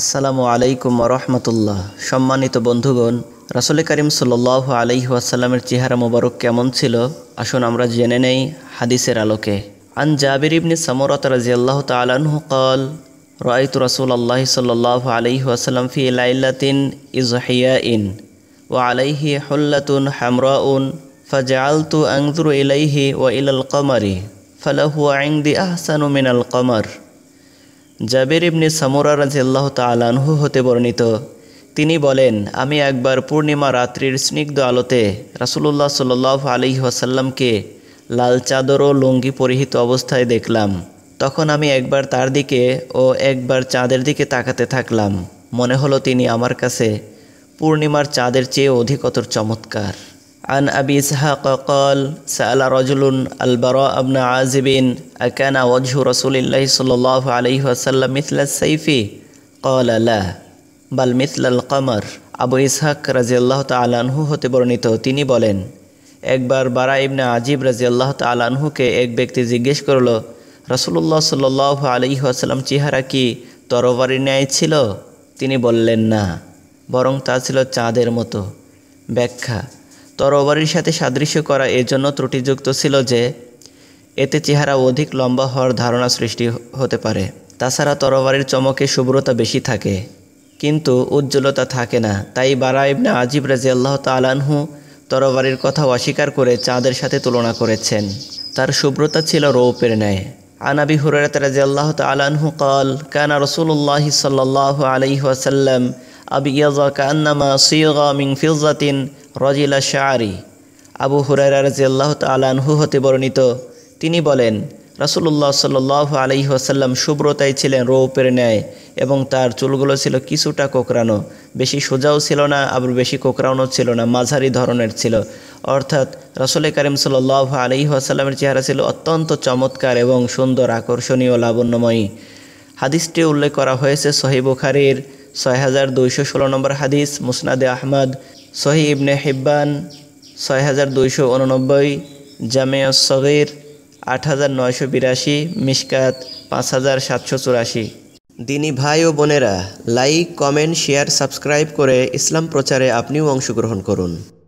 আসসালামু আলাইকুম রহমতুল্লাহ সম্মানিত বন্ধুগণ রাসুল করিম সাল আলাইহি চেহারা মোবারক কেমন ছিল আসুন আমরা জেনে নেই হাদিসের আলোকে আন জাবির ইবনি সামরত আল্লাহ তালু কল রায়তু রাসুল আল্লাহ সাল্লাহ আলাইহি আসাল্লাম ফি লাইলাতিন ইজহিয়া ইন ও আলাইহি হল্লাতুন হামরাউন ফাজালতু আংজুর ইলাইহি ও ইলাল কমারি আইন দি আহসানু মিনাল কমার জাবের ইবনে সামোরা রাজিয়াল্লাহ তালানহু হতে বর্ণিত তিনি বলেন আমি একবার পূর্ণিমা রাত্রির স্নিগ্ধ আলোতে রাসুলুল্লাহ সাল আলী ওয়াসাল্লামকে লাল চাদর ও লুঙ্গি পরিহিত অবস্থায় দেখলাম তখন আমি একবার তার দিকে ও একবার চাঁদের দিকে তাকাতে থাকলাম মনে হলো তিনি আমার কাছে পূর্ণিমার চাঁদের চেয়ে অধিকতর চমৎকার عن أبي إسحاق قال سأل رجل البراء بن عازب أكان وجه رسول الله صلى الله عليه وسلم مثل السيف قال لا بل مثل القمر আবু ইসহাক আল্লাহ তালাহু হতে বর্ণিত তিনি বলেন একবার বারা ইবনে আজিব আল্লাহ তালাহুকে এক ব্যক্তি জিজ্ঞেস করল রসুল্লাহ সাল আলী আসালাম চেহারা কি তরবারি ন্যায় ছিল তিনি বললেন না বরং তা ছিল চাঁদের মতো ব্যাখ্যা তরবারির সাথে সাদৃশ্য করা এজন্য ত্রুটিযুক্ত ছিল যে এতে চেহারা অধিক লম্বা হওয়ার ধারণা সৃষ্টি হতে পারে তাছাড়া তরবারির চমকে শুভ্রতা বেশি থাকে কিন্তু উজ্জ্বলতা থাকে না তাই বারা ইবনে আজিব রাজি আল্লাহ তালানহু তরবারির কথা অস্বীকার করে চাঁদের সাথে তুলনা করেছেন তার শুভ্রতা ছিল রৌপের ন্যায় আনাবি হুরাত রাজি আল্লাহ তালানহু কল কানা রসুল্লাহ সাল্লাহ আলহি ওয়াসাল্লাম রজিলা শাহরি আবু হুরাইরা রাজিয়াল্লাহ তালানহু হতে বর্ণিত তিনি বলেন রাসুল্লাহ সাল আলহি আসাল্লাম শুভ্রতাই ছিলেন রৌপের ন্যায় এবং তার চুলগুলো ছিল কিছুটা কোকরানো বেশি সোজাও ছিল না আবার বেশি কোকরানো ছিল না মাঝারি ধরনের ছিল অর্থাৎ রাসুল করিম সাল্লাহ আলহি আসাল্লামের চেহারা ছিল অত্যন্ত চমৎকার এবং সুন্দর আকর্ষণীয় লাবণ্যময়ী হাদিসটি উল্লেখ করা হয়েছে সহিবুখারির ছয় হাজার দুইশো ষোলো নম্বর হাদিস মুসনাদে আহমদ সহি ইবনে হিব্বান ছয় হাজার দুইশো উননব্বই জামেয় সগির আট হাজার নয়শো বিরাশি মিসকাত পাঁচ হাজার সাতশো চুরাশি দিনী ভাই ও বোনেরা লাইক কমেন্ট শেয়ার সাবস্ক্রাইব করে ইসলাম প্রচারে আপনিও অংশগ্রহণ করুন